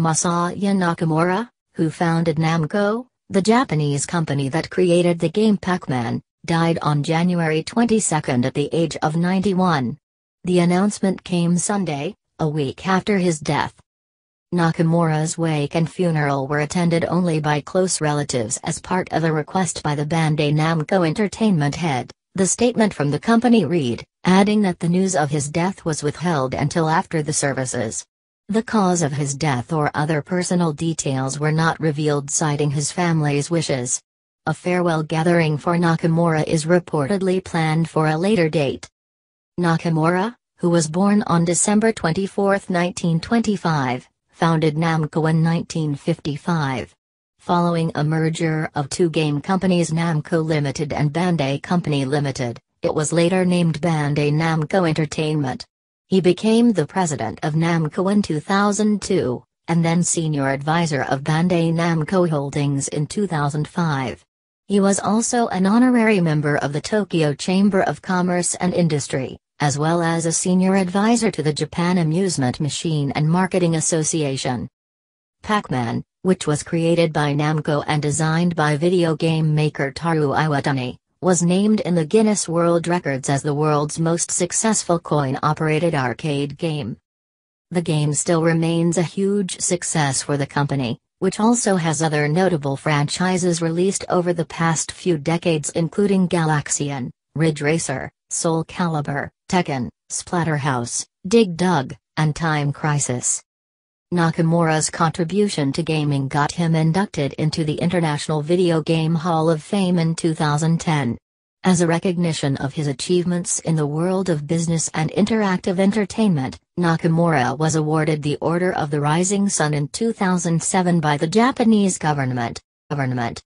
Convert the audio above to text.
Masaya Nakamura, who founded Namco, the Japanese company that created the game Pac-Man, died on January 22 at the age of 91. The announcement came Sunday, a week after his death. Nakamura's wake and funeral were attended only by close relatives as part of a request by the Bandai Namco Entertainment head. The statement from the company read, adding that the news of his death was withheld until after the services. The cause of his death or other personal details were not revealed citing his family's wishes. A farewell gathering for Nakamura is reportedly planned for a later date. Nakamura, who was born on December 24, 1925, founded Namco in 1955. Following a merger of two game companies Namco Limited and Bandai Company Limited, it was later named Bandai Namco Entertainment. He became the president of Namco in 2002, and then senior advisor of Bandai Namco Holdings in 2005. He was also an honorary member of the Tokyo Chamber of Commerce and Industry, as well as a senior advisor to the Japan Amusement Machine and Marketing Association. Pac-Man, which was created by Namco and designed by video game maker Taru Iwatani, was named in the Guinness World Records as the world's most successful coin-operated arcade game. The game still remains a huge success for the company, which also has other notable franchises released over the past few decades including Galaxian, Ridge Racer, Soul Calibur, Tekken, Splatterhouse, Dig Dug, and Time Crisis. Nakamura's contribution to gaming got him inducted into the International Video Game Hall of Fame in 2010. As a recognition of his achievements in the world of business and interactive entertainment, Nakamura was awarded the Order of the Rising Sun in 2007 by the Japanese government. government.